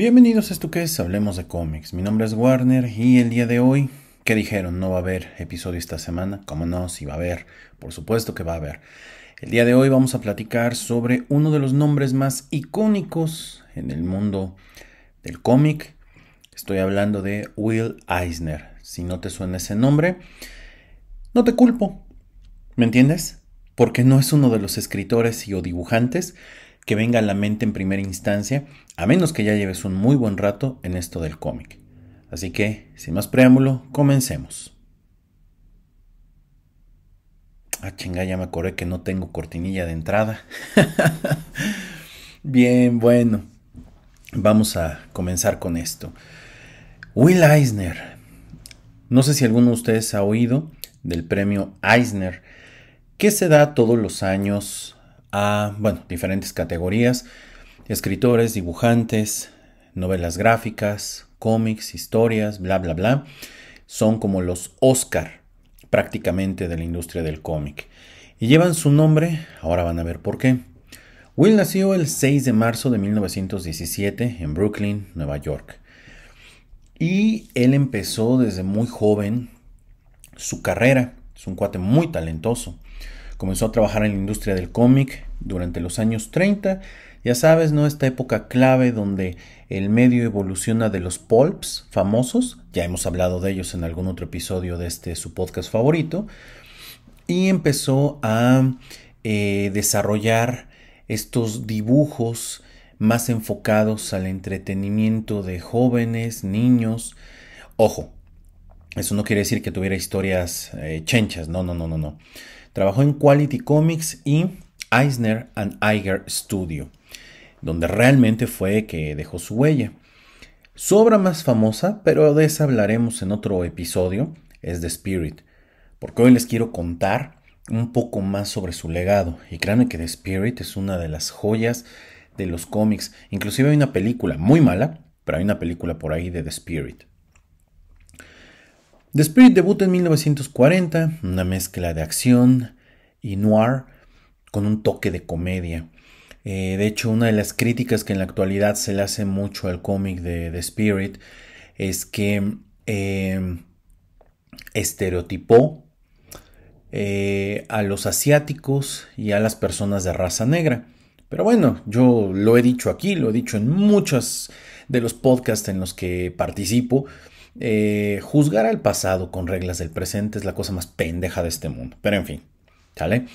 Bienvenidos a esto que es Hablemos de cómics. Mi nombre es Warner y el día de hoy, ¿qué dijeron? No va a haber episodio esta semana. ¿Cómo no? Si va a haber. Por supuesto que va a haber. El día de hoy vamos a platicar sobre uno de los nombres más icónicos en el mundo del cómic. Estoy hablando de Will Eisner. Si no te suena ese nombre, no te culpo. ¿Me entiendes? Porque no es uno de los escritores y o dibujantes que venga a la mente en primera instancia, a menos que ya lleves un muy buen rato en esto del cómic. Así que, sin más preámbulo, comencemos. Ah, chinga, ya me acordé que no tengo cortinilla de entrada. Bien, bueno. Vamos a comenzar con esto. Will Eisner. No sé si alguno de ustedes ha oído del premio Eisner, que se da todos los años a, bueno, diferentes categorías, escritores, dibujantes, novelas gráficas, cómics, historias, bla, bla, bla. Son como los Oscar prácticamente de la industria del cómic. Y llevan su nombre, ahora van a ver por qué. Will nació el 6 de marzo de 1917 en Brooklyn, Nueva York. Y él empezó desde muy joven su carrera. Es un cuate muy talentoso. Comenzó a trabajar en la industria del cómic durante los años 30. Ya sabes, ¿no? Esta época clave donde el medio evoluciona de los pulps famosos. Ya hemos hablado de ellos en algún otro episodio de este su podcast favorito. Y empezó a eh, desarrollar estos dibujos más enfocados al entretenimiento de jóvenes, niños. Ojo, eso no quiere decir que tuviera historias eh, chenchas, no, no, no, no, no. Trabajó en Quality Comics y Eisner and Iger Studio, donde realmente fue que dejó su huella. Su obra más famosa, pero de esa hablaremos en otro episodio, es The Spirit, porque hoy les quiero contar un poco más sobre su legado. Y créanme que The Spirit es una de las joyas de los cómics. Inclusive hay una película muy mala, pero hay una película por ahí de The Spirit. The Spirit debuta en 1940, una mezcla de acción y noir con un toque de comedia. Eh, de hecho, una de las críticas que en la actualidad se le hace mucho al cómic de The Spirit es que em, estereotipó eh, a los asiáticos y a las personas de raza negra. Pero bueno, yo lo he dicho aquí, lo he dicho en muchos de los podcasts en los que participo. Eh, juzgar al pasado con reglas del presente es la cosa más pendeja de este mundo. Pero en fin, vale,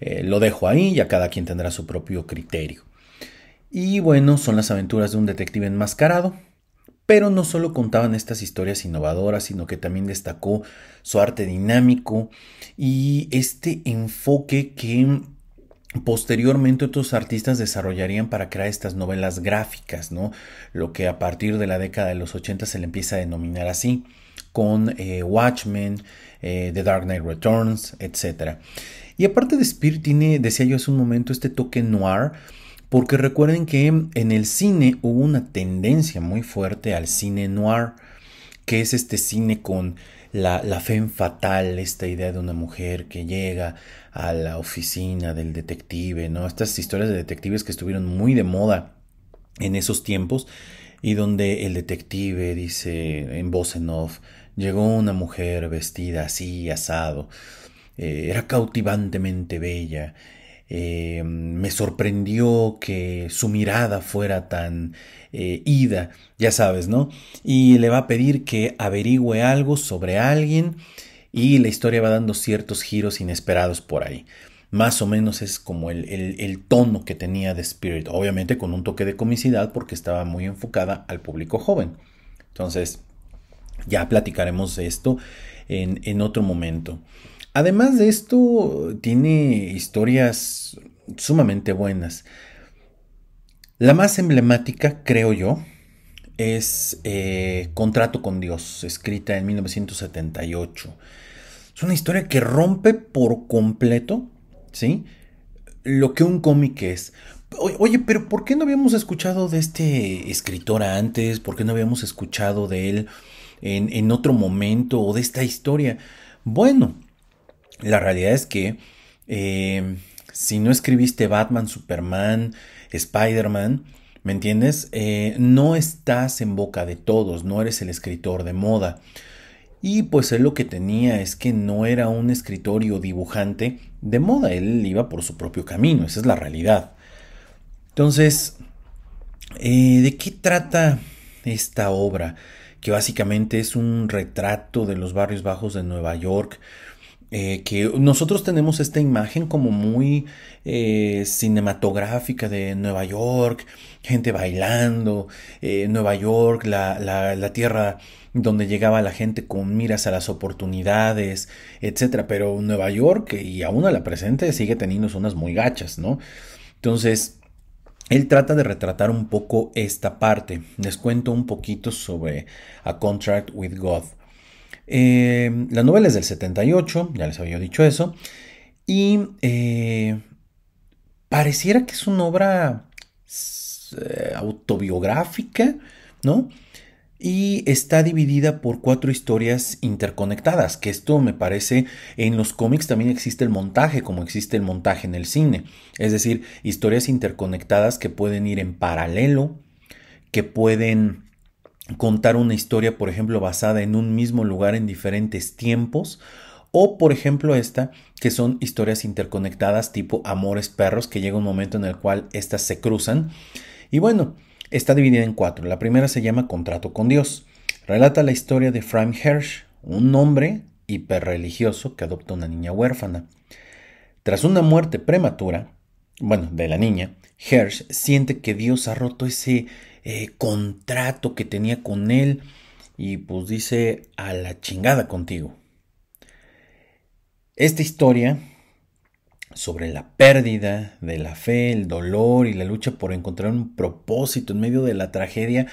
eh, lo dejo ahí, y a cada quien tendrá su propio criterio. Y bueno, son las aventuras de un detective enmascarado. Pero no solo contaban estas historias innovadoras, sino que también destacó su arte dinámico y este enfoque que Posteriormente otros artistas desarrollarían para crear estas novelas gráficas, ¿no? Lo que a partir de la década de los 80 se le empieza a denominar así, con eh, Watchmen, eh, The Dark Knight Returns, etc. Y aparte de Spear tiene, decía yo hace un momento, este toque noir, porque recuerden que en el cine hubo una tendencia muy fuerte al cine noir, que es este cine con la, la fe en fatal, esta idea de una mujer que llega a la oficina del detective, ¿no? Estas historias de detectives que estuvieron muy de moda en esos tiempos y donde el detective dice en voz en off, llegó una mujer vestida así, asado, eh, era cautivantemente bella eh, me sorprendió que su mirada fuera tan eh, ida, ya sabes, ¿no? Y le va a pedir que averigüe algo sobre alguien y la historia va dando ciertos giros inesperados por ahí. Más o menos es como el, tono que tenía de Spirit, obviamente con un toque de comicidad porque estaba muy enfocada al público joven. Entonces, ya platicaremos esto en otro momento. Además de esto, tiene historias sumamente buenas. La más emblemática, creo yo, es eh, Contrato con Dios, escrita en 1978. Es una historia que rompe por completo, ¿sí? Lo que un cómic es. Oye, pero ¿por qué no habíamos escuchado de este escritor antes? ¿Por qué no habíamos escuchado de él en, en otro momento o de esta historia? Bueno, la realidad es que eh, si no escribiste Batman, Superman, Spider-Man, ¿me entiendes? Eh, no estás en boca de todos, no eres el escritor de moda. Y pues él lo que tenía es que no era un escritorio dibujante de moda, él iba por su propio camino, esa es la realidad. Entonces, eh, ¿de qué trata esta obra? Que básicamente es un retrato de los barrios bajos de Nueva York, eh, que nosotros tenemos esta imagen como muy eh, cinematográfica de Nueva York, gente bailando, eh, Nueva York, la, la, tierra donde llegaba la gente con miras a las oportunidades, etc. Pero Nueva York, y aún a la presente, sigue teniendo zonas muy gachas, ¿no? Entonces, él trata de retratar un poco esta parte. Les cuento un poquito sobre A Contract with God. Em, la novela es del 78, ya les había dicho eso, y eh, pareciera que es una obra eh, autobiográfica, ¿no? y está dividida por cuatro historias interconectadas, que esto me parece en los cómics también existe el montaje, como existe el montaje en el cine, es decir, historias interconectadas que pueden ir en paralelo, que pueden contar una historia, por ejemplo, basada en un mismo lugar en diferentes tiempos. O, por ejemplo, esta, que son historias interconectadas tipo Amores Perros, que llega un momento en el cual éstas se cruzan. Y bueno, está dividida en cuatro. La primera se llama Contrato con Dios. Relata la historia de Frank Hirsch, un hombre hiperreligioso que adopta una niña huérfana. Tras una muerte prematura, bueno, de la niña, Hirsch siente que Dios ha roto ese eh, contrato que tenía con él y pues dice a la chingada contigo. Esta historia sobre la pérdida de la fe, el dolor y la lucha por encontrar un propósito en medio de la tragedia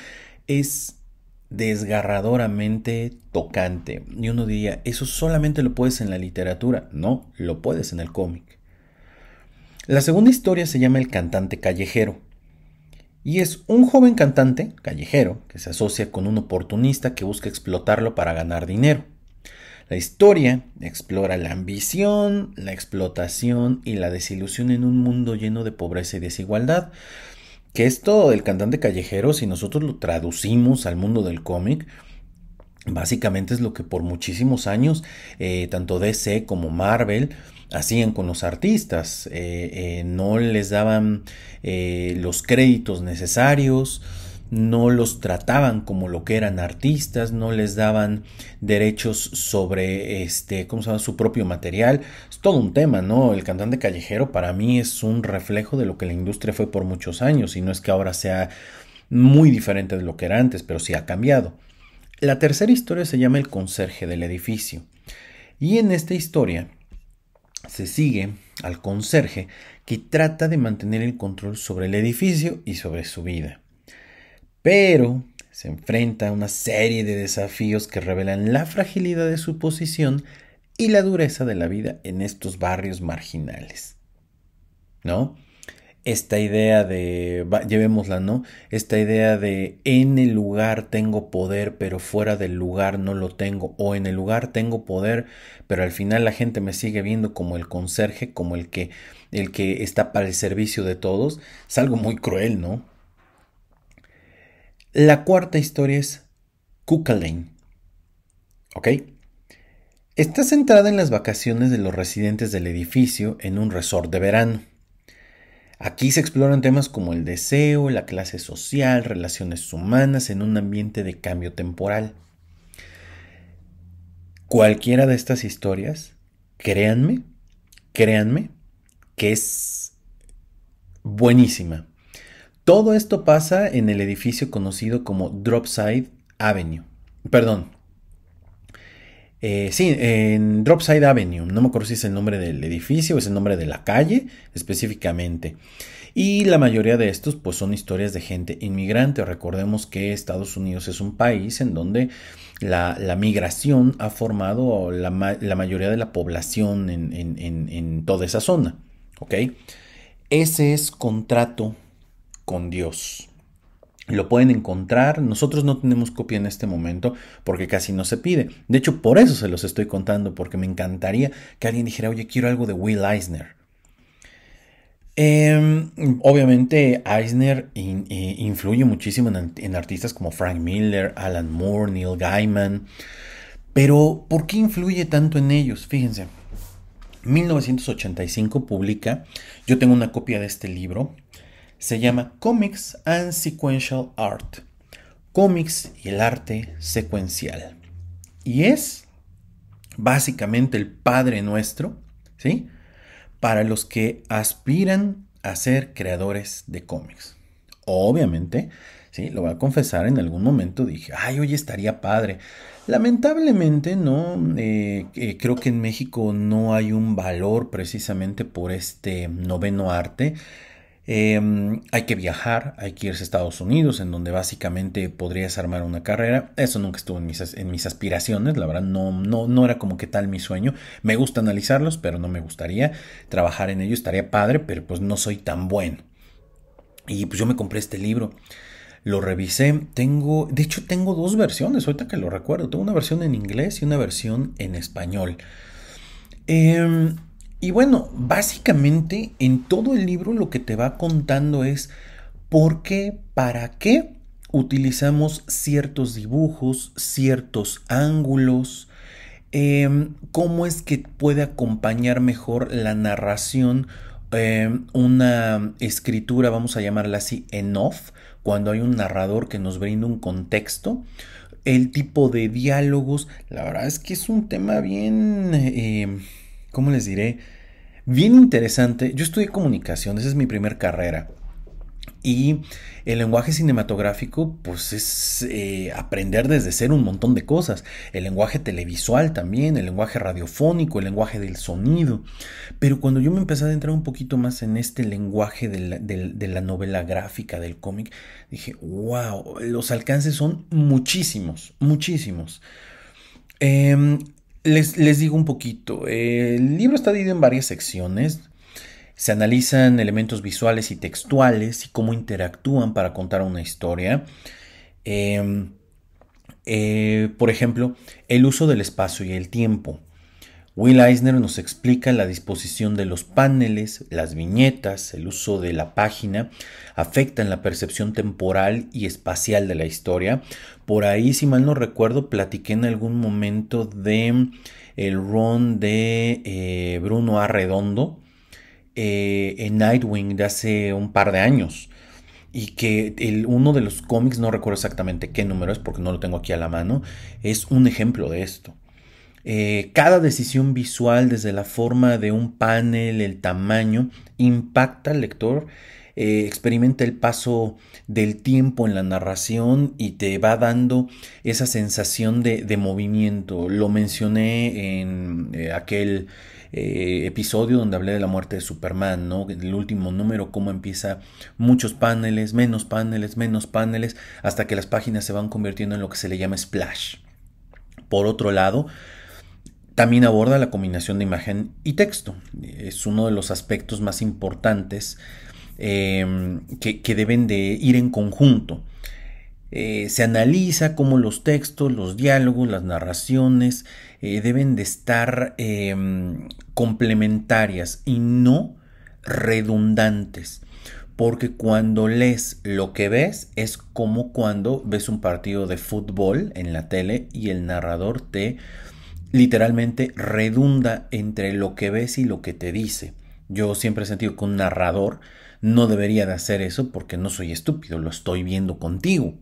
es desgarradoramente tocante. Y uno diría, eso solamente lo puedes en la literatura. No, lo puedes en el cómic. La segunda historia se llama El cantante callejero. Y es un joven cantante callejero que se asocia con un oportunista que busca explotarlo para ganar dinero. La historia explora la ambición, la explotación y la desilusión en un mundo lleno de pobreza y desigualdad. Que esto del cantante callejero, si nosotros lo traducimos al mundo del cómic, Básicamente es lo que por muchísimos años, eh, tanto DC como Marvel, hacían con los artistas. Eh, eh, no les daban los créditos necesarios, no los trataban como lo que eran artistas, no les daban derechos sobre este, ¿cómo se llama? su propio material. Es todo un tema, ¿no? El cantante callejero para mí es un reflejo de lo que la industria fue por muchos años y no es que ahora sea muy diferente de lo que era antes, pero sí ha cambiado. La tercera historia se llama El conserje del edificio. Y en esta historia se sigue al conserje que trata de mantener el control sobre el edificio y sobre su vida. Pero se enfrenta a una serie de desafíos que revelan la fragilidad de su posición y la dureza de la vida en estos barrios marginales. ¿No? esta idea de, llevémosla, ¿no? Esta idea de en el lugar tengo poder, pero fuera del lugar no lo tengo, o en el lugar tengo poder, pero al final la gente me sigue viendo como el conserje, como el que, el que está para el servicio de todos, es algo muy cruel, ¿no? La cuarta historia es Kukalain, ¿ok? Está centrada en las vacaciones de los residentes del edificio en un resort de verano. Aquí se exploran temas como el deseo, la clase social, relaciones humanas en un ambiente de cambio temporal. Cualquiera de estas historias, créanme, créanme, que es buenísima. Todo esto pasa en el edificio conocido como Dropside Avenue. Perdón, eh, sí, en Dropside Avenue, no me acuerdo si es el nombre del edificio, o es el nombre de la calle específicamente. Y la mayoría de estos pues son historias de gente inmigrante. Recordemos que Estados Unidos es un país en donde la, migración ha formado la, mayoría de la población en, en toda esa zona. ¿Ok? Ese es contrato con Dios. Lo pueden encontrar, nosotros no tenemos copia en este momento porque casi no se pide. De hecho, por eso se los estoy contando, porque me encantaría que alguien dijera, oye, quiero algo de Will Eisner. Em, obviamente Eisner eh, influye muchísimo en, en, artistas como Frank Miller, Alan Moore, Neil Gaiman. Pero ¿por qué influye tanto en ellos? Fíjense, 1985 publica, yo tengo una copia de este libro, se llama Comics and Sequential Art. Comics y el arte secuencial. Y es básicamente el Padre Nuestro, ¿sí? Para los que aspiran a ser creadores de cómics. Obviamente, sí, lo voy a confesar, en algún momento dije, ay, hoy estaría padre. Lamentablemente, no, eh, eh, creo que en México no hay un valor precisamente por este noveno arte. Em, hay que viajar, hay que irse a Estados Unidos, en donde básicamente podrías armar una carrera. Eso nunca estuvo en mis, aspiraciones, la verdad, no, era como que tal mi sueño. Me gusta analizarlos, pero no me gustaría trabajar en ellos, estaría padre, pero pues no soy tan bueno. Y pues yo me compré este libro. Lo revisé, tengo, de hecho tengo dos versiones, ahorita que lo recuerdo, tengo una versión en inglés y una versión en español. Eh, y bueno, básicamente en todo el libro lo que te va contando es por qué, para qué utilizamos ciertos dibujos, ciertos ángulos, em, cómo es que puede acompañar mejor la narración em, una escritura, vamos a llamarla así, en off, cuando hay un narrador que nos brinda un contexto, el tipo de diálogos, la verdad es que es un tema bien... Eh, ¿cómo les diré? Bien interesante. Yo estudié comunicación, esa es mi primer carrera. Y el lenguaje cinematográfico, pues es eh, aprender desde ser un montón de cosas. El lenguaje televisual también, el lenguaje radiofónico, el lenguaje del sonido. Pero cuando yo me empecé a entrar un poquito más en este lenguaje de la, la novela gráfica, del cómic, dije, wow, los alcances son muchísimos, muchísimos. Eh, les, digo un poquito, el libro está dividido en varias secciones. Se analizan elementos visuales y textuales y cómo interactúan para contar una historia. Em, eh, por ejemplo, el uso del espacio y el tiempo. Will Eisner nos explica la disposición de los paneles, las viñetas, el uso de la página, afectan la percepción temporal y espacial de la historia. Por ahí, si mal no recuerdo, platiqué en algún momento de el run de eh, Bruno Arredondo eh, en Nightwing de hace un par de años y que el, uno de los cómics, no recuerdo exactamente qué número es porque no lo tengo aquí a la mano, es un ejemplo de esto. Eh, cada decisión visual, desde la forma de un panel, el tamaño, impacta al lector, eh, experimenta el paso del tiempo en la narración y te va dando esa sensación de, movimiento. Lo mencioné en eh, aquel episodio donde hablé de la muerte de Superman, ¿no? El último número, cómo empieza muchos paneles, menos paneles, menos paneles, hasta que las páginas se van convirtiendo en lo que se le llama splash. Por otro lado, también aborda la combinación de imagen y texto. Es uno de los aspectos más importantes em, que, deben de ir en conjunto. Eh, se analiza cómo los textos, los diálogos, las narraciones eh, deben de estar em, complementarias y no redundantes porque cuando lees lo que ves es como cuando ves un partido de fútbol en la tele y el narrador te literalmente redunda entre lo que ves y lo que te dice. Yo siempre he sentido que un narrador no debería de hacer eso porque no soy estúpido, lo estoy viendo contigo.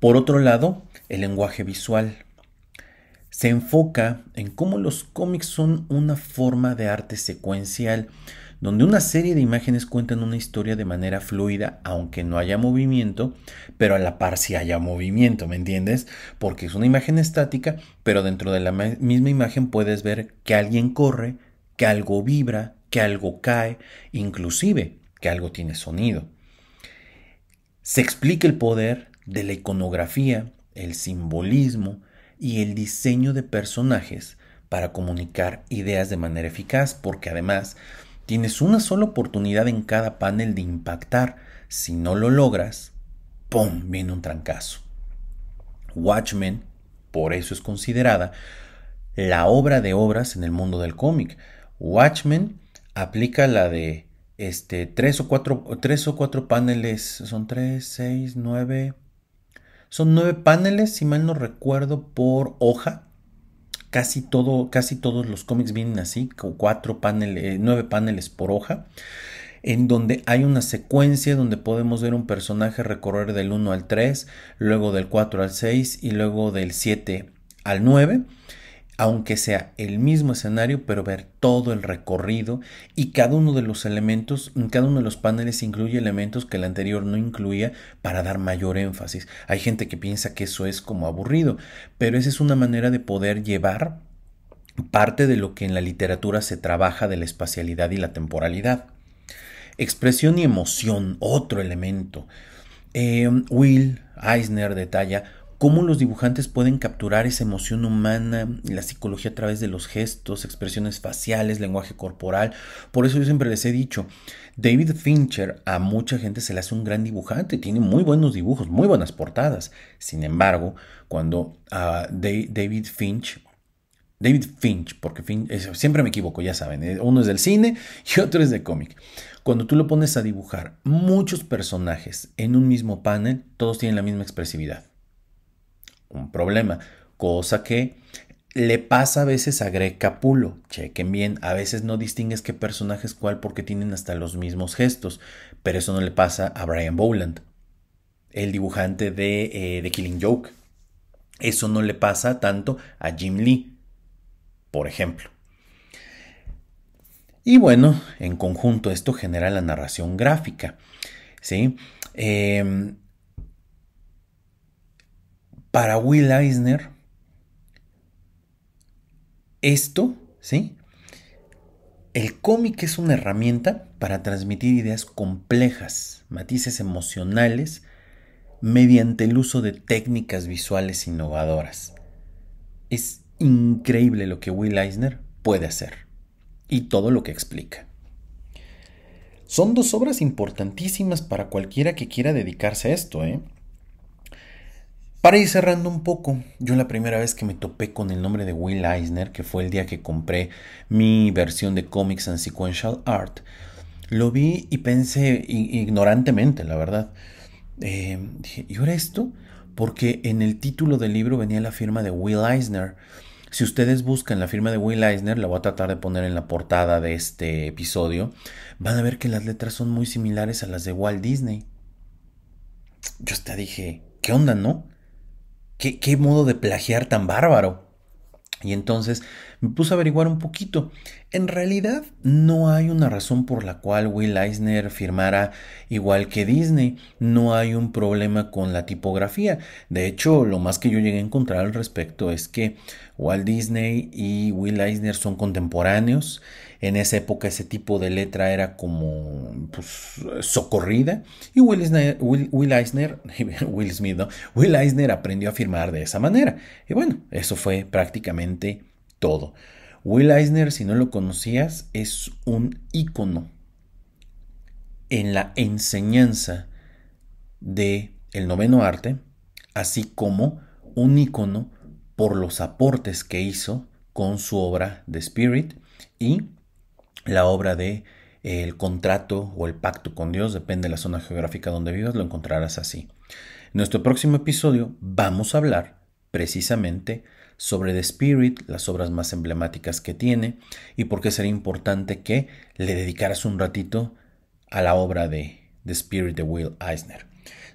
Por otro lado, el lenguaje visual se enfoca en cómo los cómics son una forma de arte secuencial, donde una serie de imágenes cuentan una historia de manera fluida, aunque no haya movimiento, pero a la par si haya movimiento, ¿me entiendes? Porque es una imagen estática, pero dentro de la misma imagen puedes ver que alguien corre, que algo vibra, que algo cae, inclusive que algo tiene sonido. Se explica el poder de la iconografía, el simbolismo y el diseño de personajes para comunicar ideas de manera eficaz, porque además Tienes una sola oportunidad en cada panel de impactar. Si no lo logras, ¡pum! viene un trancazo. Watchmen, por eso es considerada la obra de obras en el mundo del cómic. Watchmen aplica la de este, tres, o cuatro, tres o cuatro paneles, son tres, seis, nueve, son nueve paneles, si mal no recuerdo, por hoja Casi, todo, casi todos los cómics vienen así, con cuatro paneles, eh, nueve paneles por hoja, en donde hay una secuencia donde podemos ver un personaje recorrer del 1 al 3, luego del 4 al 6 y luego del 7 al 9 aunque sea el mismo escenario, pero ver todo el recorrido y cada uno de los elementos, cada uno de los paneles incluye elementos que el anterior no incluía para dar mayor énfasis. Hay gente que piensa que eso es como aburrido, pero esa es una manera de poder llevar parte de lo que en la literatura se trabaja de la espacialidad y la temporalidad. Expresión y emoción, otro elemento. Eh, Will Eisner detalla cómo los dibujantes pueden capturar esa emoción humana, la psicología a través de los gestos, expresiones faciales, lenguaje corporal. Por eso yo siempre les he dicho, David Fincher a mucha gente se le hace un gran dibujante, tiene muy buenos dibujos, muy buenas portadas. Sin embargo, cuando ah, David Finch David Finch, porque Finch, siempre me equivoco, ya saben, eh, uno es del cine y otro es de cómic. Cuando tú lo pones a dibujar muchos personajes en un mismo panel, todos tienen la misma expresividad un problema, cosa que le pasa a veces a Greg Capulo. Chequen bien, a veces no distingues qué personaje es cuál porque tienen hasta los mismos gestos, pero eso no le pasa a Brian Boland, el dibujante de The eh, Killing Joke. Eso no le pasa tanto a Jim Lee, por ejemplo. Y bueno, en conjunto esto genera la narración gráfica. ¿sí? Eh, para Will Eisner, esto, ¿sí? El cómic es una herramienta para transmitir ideas complejas, matices emocionales, mediante el uso de técnicas visuales innovadoras. Es increíble lo que Will Eisner puede hacer y todo lo que explica. Son dos obras importantísimas para cualquiera que quiera dedicarse a esto, ¿eh? Para ir cerrando un poco, yo la primera vez que me topé con el nombre de Will Eisner, que fue el día que compré mi versión de Comics and Sequential Art, lo vi y pensé ignorantemente, la verdad. Eh, dije, ¿y ahora esto? Porque en el título del libro venía la firma de Will Eisner. Si ustedes buscan la firma de Will Eisner, la voy a tratar de poner en la portada de este episodio, van a ver que las letras son muy similares a las de Walt Disney. Yo hasta dije, ¿qué onda, no? ¿Qué, modo de plagiar tan bárbaro? Y entonces me puse a averiguar un poquito. En realidad no hay una razón por la cual Will Eisner firmara igual que Disney. No hay un problema con la tipografía. De hecho, lo más que yo llegué a encontrar al respecto es que Walt Disney y Will Eisner son contemporáneos. En esa época ese tipo de letra era como pues, socorrida. Y Will Will, Eisner, Will Smith, ¿no? Will Eisner aprendió a firmar de esa manera. Y bueno, eso fue prácticamente todo. Will Eisner, si no lo conocías, es un ícono en la enseñanza de el noveno arte, así como un ícono por los aportes que hizo con su obra de Spirit y la obra de eh, El contrato o el pacto con Dios, depende de la zona geográfica donde vivas, lo encontrarás así. En nuestro próximo episodio vamos a hablar precisamente sobre The Spirit, las obras más emblemáticas que tiene, y por qué sería importante que le dedicaras un ratito a la obra de The Spirit de Will Eisner.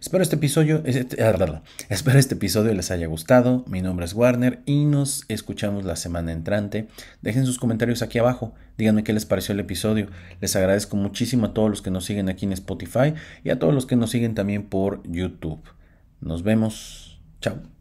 Espero este episodio, ah, espero este episodio les haya gustado. Mi nombre es Warner y nos escuchamos la semana entrante. Dejen sus comentarios aquí abajo. Díganme qué les pareció el episodio. Les agradezco muchísimo a todos los que nos siguen aquí en Spotify y a todos los que nos siguen también por YouTube. Nos vemos. Chao.